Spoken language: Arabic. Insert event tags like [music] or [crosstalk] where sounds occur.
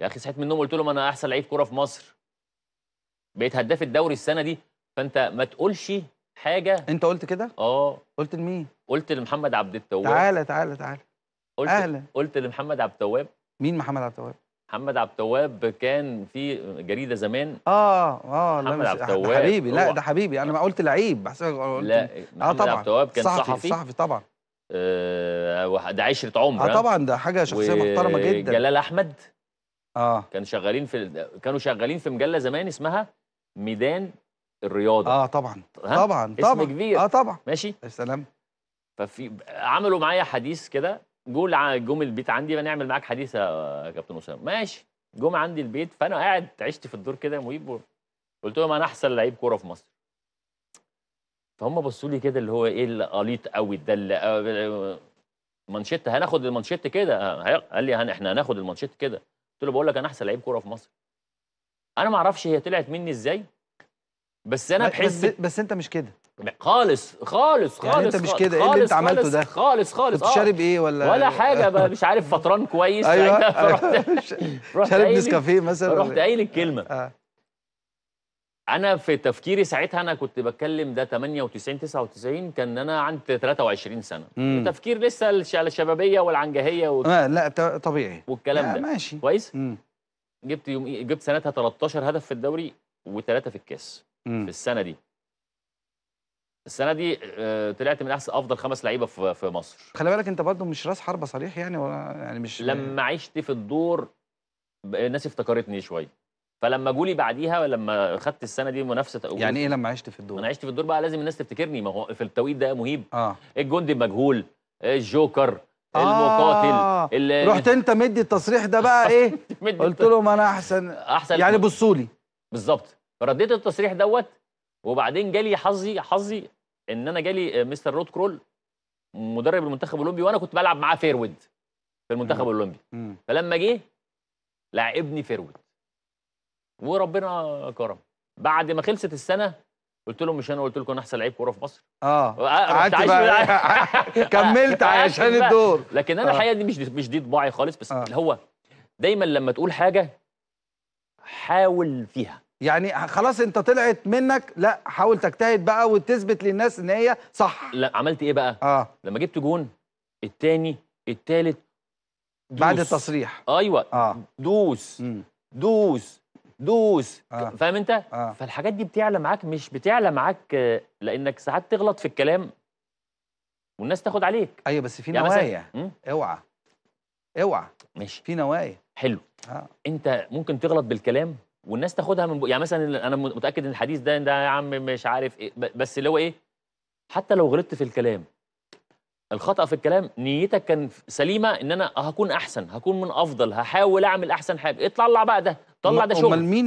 يا اخي صحيت من النوم قلت لهم انا احسن لعيب كوره في مصر بقيت هداف الدوري السنه دي فانت ما تقولش حاجه انت قلت كده اه قلت لمين قلت لمحمد عبد التواب تعالى تعالى تعالى قلت اهلا قلت لمحمد عبد التواب مين محمد عبد التواب محمد عبد التواب كان في جريده زمان اه اه محمد عبد التواب حبيبي لا ده حبيبي انا ما قلت لعيب بحسبك لا آه، محمد آه طبعا. عبد التواب كان صحفي صحفي, صحفي طبعا آه ده عشره عمر اه طبعا ده حاجه شخصيه محترمه جدا جلال احمد اه كانوا شغالين في كانوا شغالين في مجله زمان اسمها ميدان الرياضه اه طبعا طبعا طبعا اسم كبير اه طبعا ماشي يا سلام ففي عملوا معايا حديث كده جول جم البيت عندي بنعمل معاك حديث يا كابتن اسامه ماشي جم عندي البيت فانا قاعد عشت في الدور كده يا مهيب قلت لهم انا احسن لعيب كوره في مصر فهم بصوا لي كده اللي هو ايه القليط قوي ده اللي منشيت هناخد المانشيت كده آه، قال لي احنا هناخد المانشيت كده قلت له بقول لك انا احسن لعيب كوره في مصر انا ما اعرفش هي طلعت مني ازاي بس انا بحس بس, بس انت مش كده خالص خالص خالص يعني انت مش كده ايه اللي انت عملته ده خالص خالص بتشرب آه. ايه ولا ولا حاجه بقى مش عارف فطران كويس [laughs] ايوه, أيوه. [laughs] رحت شارب نسكافيه مثلا رحت قايل الكلمه آه. انا في تفكيري ساعتها انا كنت بتكلم ده 98 99 كان انا عندي 23 سنه تفكير لسه الشبابيه والعنجهيه وال... آه لا طبيعي والكلام لا ده ماشي كويس جبت يوم جبت سنتها 13 هدف في الدوري وثلاثه في الكاس في السنه دي السنه دي آه، طلعت من احسن افضل خمس لعيبه في في مصر خلي بالك انت برضه مش راس حربه صريح يعني ولا يعني مش لما عشت في الدور الناس افتكرتني شويه فلما جولي بعديها لما خدت السنه دي منافسه يعني ايه لما عشت في الدور انا عشت في الدور بقى لازم الناس تفتكرني ما هو في التوقيت ده مهيب اه الجندي المجهول الجوكر آه المقاتل رحت انت مدي التصريح ده بقى ايه [laughs] قلت لهم انا احسن احسن يعني بصوا لي بالظبط فرديت التصريح دوت وبعدين جالي حظي حظي ان انا جالي مستر رود كرول مدرب المنتخب الاولمبي وانا كنت بلعب معاه فيرود في المنتخب الاولمبي فلما جه لعبني فيرود وربنا كرم بعد ما خلصت السنه قلت لهم مش انا قلت لكم احسن لعيب كوره في مصر اه, آه، قعدت [laughs] كملت آه، عشان الدور لكن انا آه. الحقيقه دي مش مش دي طباعي خالص بس اللي هو دايما لما تقول حاجه حاول فيها يعني خلاص انت طلعت منك لا حاول تجتهد بقى وتثبت للناس ان هي صح لا عملت ايه بقى اه لما جبت جون التاني التالت بعد التصريح ايوه آه. دوس م. دوس دوس آه. فاهم انت آه. فالحاجات دي بتعلى معاك مش بتعلى معاك آه، لانك ساعات تغلط في الكلام والناس تاخد عليك ايوه بس في يعني نوايا اوعى اوعى ماشي في نوايا حلو آه. انت ممكن تغلط بالكلام والناس تاخدها من ب... يعني مثلا انا متاكد ان الحديث ده ده يا عم مش عارف ايه بس اللي هو ايه حتى لو غلطت في الكلام الخطا في الكلام نيتك كان سليمه ان انا هكون احسن هكون من افضل هحاول اعمل احسن حاجه اطلع بقى ده طلع ده شغل امال مين